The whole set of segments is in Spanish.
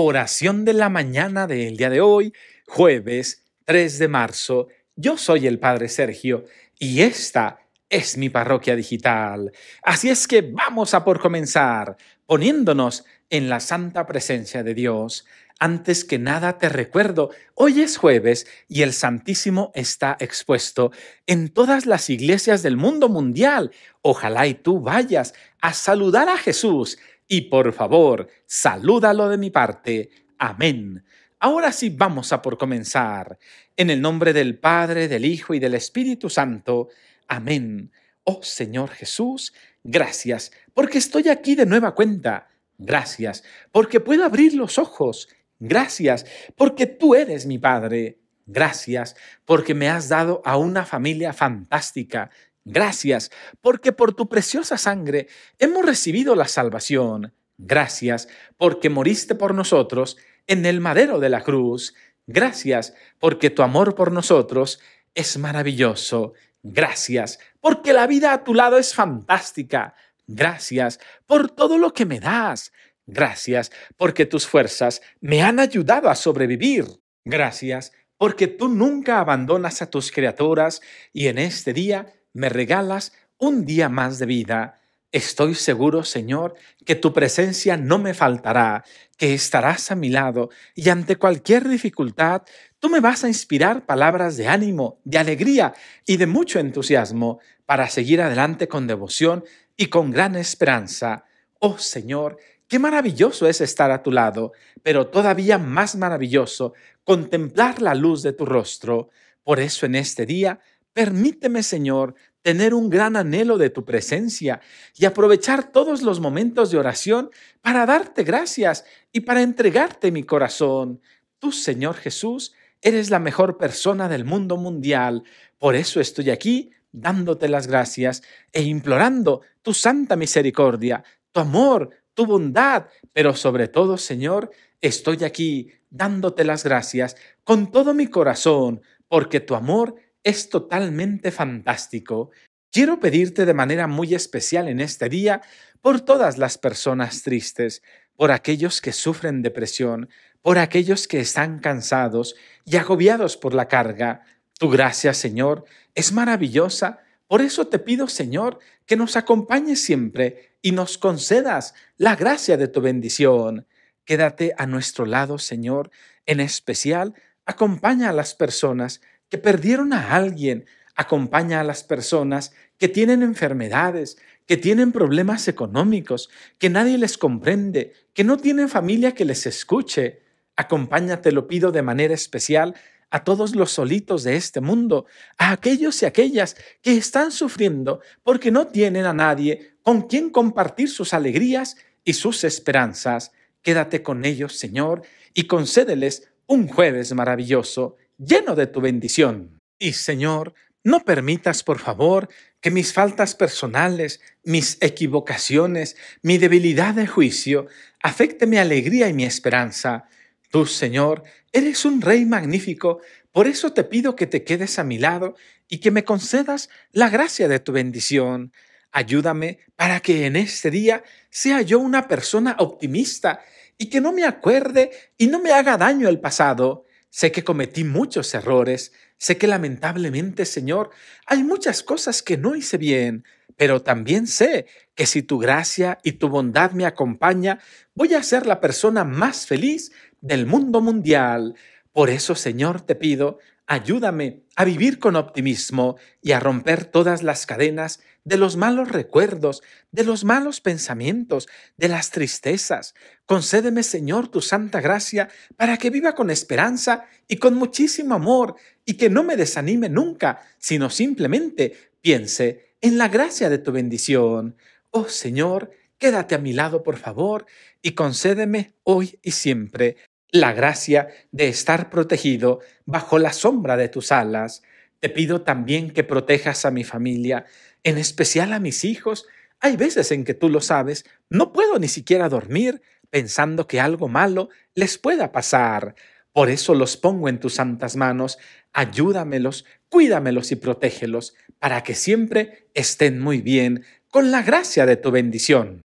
oración de la mañana del día de hoy, jueves 3 de marzo. Yo soy el Padre Sergio y esta es mi parroquia digital. Así es que vamos a por comenzar poniéndonos en la santa presencia de Dios. Antes que nada te recuerdo, hoy es jueves y el Santísimo está expuesto en todas las iglesias del mundo mundial. Ojalá y tú vayas a saludar a Jesús y por favor, salúdalo de mi parte. Amén. Ahora sí vamos a por comenzar. En el nombre del Padre, del Hijo y del Espíritu Santo. Amén. Oh Señor Jesús, gracias porque estoy aquí de nueva cuenta. Gracias porque puedo abrir los ojos. Gracias porque tú eres mi Padre. Gracias porque me has dado a una familia fantástica. Gracias, porque por tu preciosa sangre hemos recibido la salvación. Gracias, porque moriste por nosotros en el madero de la cruz. Gracias, porque tu amor por nosotros es maravilloso. Gracias, porque la vida a tu lado es fantástica. Gracias por todo lo que me das. Gracias porque tus fuerzas me han ayudado a sobrevivir. Gracias porque tú nunca abandonas a tus criaturas y en este día me regalas un día más de vida. Estoy seguro, Señor, que tu presencia no me faltará, que estarás a mi lado y ante cualquier dificultad tú me vas a inspirar palabras de ánimo, de alegría y de mucho entusiasmo para seguir adelante con devoción y con gran esperanza. Oh Señor, qué maravilloso es estar a tu lado, pero todavía más maravilloso contemplar la luz de tu rostro. Por eso en este día Permíteme, Señor, tener un gran anhelo de tu presencia y aprovechar todos los momentos de oración para darte gracias y para entregarte mi corazón. Tú, Señor Jesús, eres la mejor persona del mundo mundial. Por eso estoy aquí dándote las gracias e implorando tu santa misericordia, tu amor, tu bondad, pero sobre todo, Señor, estoy aquí dándote las gracias con todo mi corazón, porque tu amor es totalmente fantástico, quiero pedirte de manera muy especial en este día por todas las personas tristes, por aquellos que sufren depresión, por aquellos que están cansados y agobiados por la carga. Tu gracia, Señor, es maravillosa. Por eso te pido, Señor, que nos acompañes siempre y nos concedas la gracia de tu bendición. Quédate a nuestro lado, Señor. En especial, acompaña a las personas que perdieron a alguien acompaña a las personas que tienen enfermedades, que tienen problemas económicos, que nadie les comprende, que no tienen familia que les escuche. Acompáñate, lo pido de manera especial, a todos los solitos de este mundo, a aquellos y aquellas que están sufriendo porque no tienen a nadie con quien compartir sus alegrías y sus esperanzas. Quédate con ellos, Señor, y concédeles un jueves maravilloso lleno de tu bendición. Y Señor, no permitas, por favor, que mis faltas personales, mis equivocaciones, mi debilidad de juicio, afecte mi alegría y mi esperanza. Tú, Señor, eres un Rey magnífico, por eso te pido que te quedes a mi lado y que me concedas la gracia de tu bendición. Ayúdame para que en este día sea yo una persona optimista y que no me acuerde y no me haga daño el pasado. Sé que cometí muchos errores, sé que lamentablemente, Señor, hay muchas cosas que no hice bien, pero también sé que si tu gracia y tu bondad me acompaña, voy a ser la persona más feliz del mundo mundial. Por eso, Señor, te pido, ayúdame a vivir con optimismo y a romper todas las cadenas de los malos recuerdos, de los malos pensamientos, de las tristezas. Concédeme, Señor, tu santa gracia para que viva con esperanza y con muchísimo amor y que no me desanime nunca, sino simplemente piense en la gracia de tu bendición. Oh Señor, quédate a mi lado, por favor, y concédeme hoy y siempre la gracia de estar protegido bajo la sombra de tus alas. Te pido también que protejas a mi familia, en especial a mis hijos. Hay veces en que tú lo sabes, no puedo ni siquiera dormir pensando que algo malo les pueda pasar. Por eso los pongo en tus santas manos, ayúdamelos, cuídamelos y protégelos, para que siempre estén muy bien, con la gracia de tu bendición.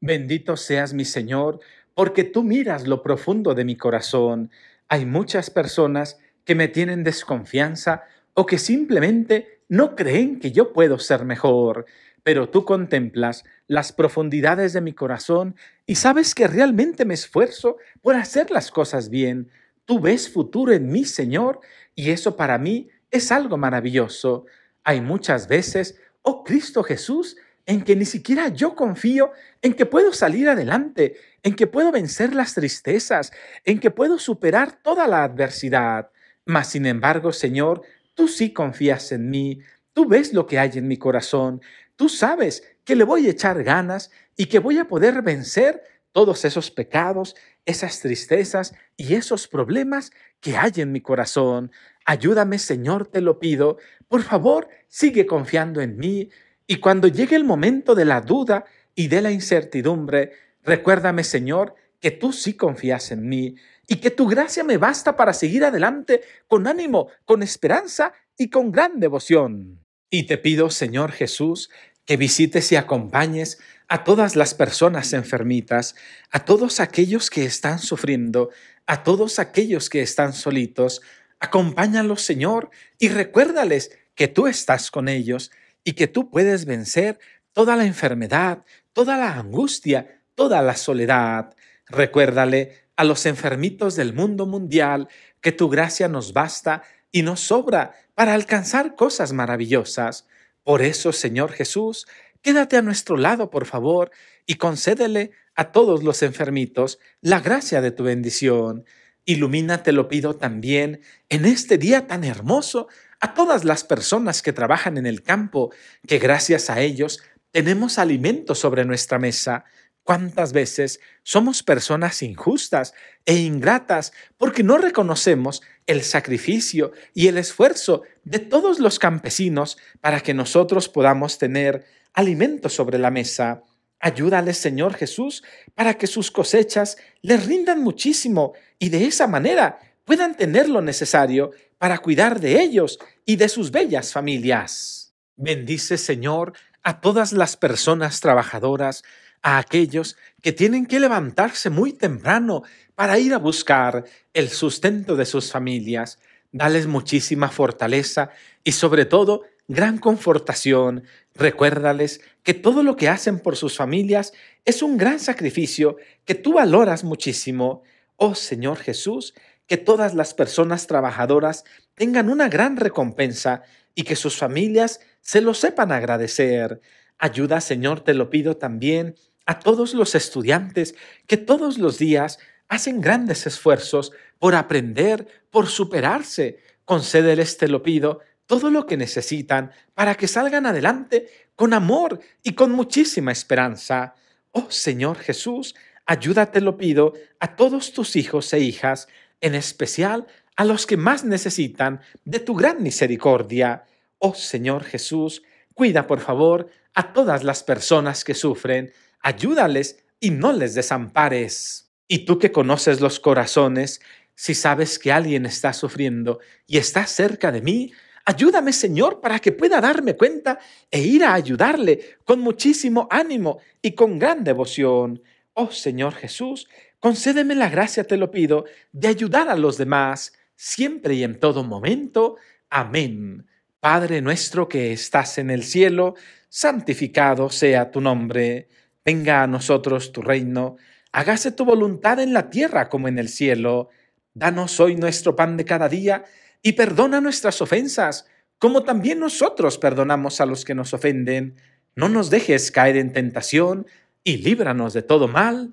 Bendito seas mi Señor, porque tú miras lo profundo de mi corazón. Hay muchas personas que me tienen desconfianza o que simplemente no creen que yo puedo ser mejor, pero tú contemplas las profundidades de mi corazón y sabes que realmente me esfuerzo por hacer las cosas bien. Tú ves futuro en mí, Señor, y eso para mí es algo maravilloso. Hay muchas veces, oh Cristo Jesús, en que ni siquiera yo confío en que puedo salir adelante, en que puedo vencer las tristezas, en que puedo superar toda la adversidad. Mas, sin embargo, Señor, tú sí confías en mí, tú ves lo que hay en mi corazón, tú sabes que le voy a echar ganas y que voy a poder vencer todos esos pecados, esas tristezas y esos problemas que hay en mi corazón. Ayúdame, Señor, te lo pido. Por favor, sigue confiando en mí, y cuando llegue el momento de la duda y de la incertidumbre, recuérdame, Señor, que tú sí confías en mí y que tu gracia me basta para seguir adelante con ánimo, con esperanza y con gran devoción. Y te pido, Señor Jesús, que visites y acompañes a todas las personas enfermitas, a todos aquellos que están sufriendo, a todos aquellos que están solitos. Acompáñalos, Señor, y recuérdales que tú estás con ellos y que tú puedes vencer toda la enfermedad, toda la angustia, toda la soledad. Recuérdale a los enfermitos del mundo mundial que tu gracia nos basta y nos sobra para alcanzar cosas maravillosas. Por eso, Señor Jesús, quédate a nuestro lado, por favor, y concédele a todos los enfermitos la gracia de tu bendición. Ilumínate, te lo pido también, en este día tan hermoso a todas las personas que trabajan en el campo, que gracias a ellos tenemos alimento sobre nuestra mesa. ¿Cuántas veces somos personas injustas e ingratas porque no reconocemos el sacrificio y el esfuerzo de todos los campesinos para que nosotros podamos tener alimento sobre la mesa? Ayúdale, Señor Jesús, para que sus cosechas les rindan muchísimo y de esa manera puedan tener lo necesario para cuidar de ellos y de sus bellas familias. Bendice, Señor, a todas las personas trabajadoras, a aquellos que tienen que levantarse muy temprano para ir a buscar el sustento de sus familias. Dales muchísima fortaleza y sobre todo gran confortación. Recuérdales que todo lo que hacen por sus familias es un gran sacrificio que tú valoras muchísimo. Oh Señor Jesús, que todas las personas trabajadoras tengan una gran recompensa y que sus familias se lo sepan agradecer. Ayuda, Señor, te lo pido también a todos los estudiantes que todos los días hacen grandes esfuerzos por aprender, por superarse. Concédeles, te lo pido, todo lo que necesitan para que salgan adelante con amor y con muchísima esperanza. Oh Señor Jesús, ayúdate, lo pido, a todos tus hijos e hijas en especial a los que más necesitan de tu gran misericordia. Oh Señor Jesús, cuida por favor a todas las personas que sufren, ayúdales y no les desampares. Y tú que conoces los corazones, si sabes que alguien está sufriendo y está cerca de mí, ayúdame Señor para que pueda darme cuenta e ir a ayudarle con muchísimo ánimo y con gran devoción. Oh Señor Jesús, Concédeme la gracia, te lo pido, de ayudar a los demás siempre y en todo momento. Amén. Padre nuestro que estás en el cielo, santificado sea tu nombre. Venga a nosotros tu reino. Hágase tu voluntad en la tierra como en el cielo. Danos hoy nuestro pan de cada día y perdona nuestras ofensas, como también nosotros perdonamos a los que nos ofenden. No nos dejes caer en tentación y líbranos de todo mal.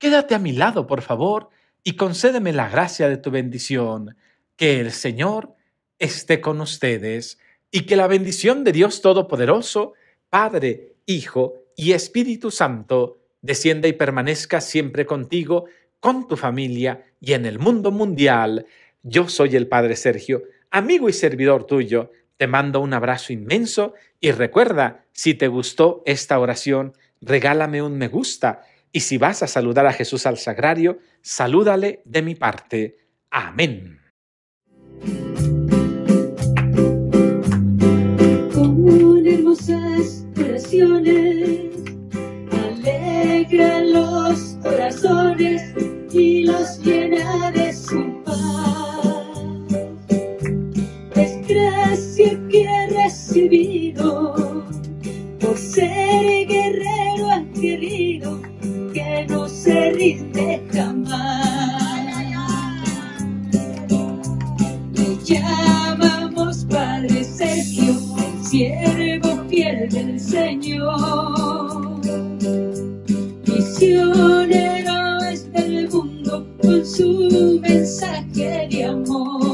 Quédate a mi lado, por favor, y concédeme la gracia de tu bendición. Que el Señor esté con ustedes y que la bendición de Dios Todopoderoso, Padre, Hijo y Espíritu Santo, descienda y permanezca siempre contigo, con tu familia y en el mundo mundial. Yo soy el Padre Sergio, amigo y servidor tuyo. Te mando un abrazo inmenso y recuerda, si te gustó esta oración, regálame un me gusta y si vas a saludar a Jesús al sagrario, salúdale de mi parte. Amén. Con hermosas oraciones alegra los corazones y los llena de su paz. Es gracia que he recibido por ser Oh.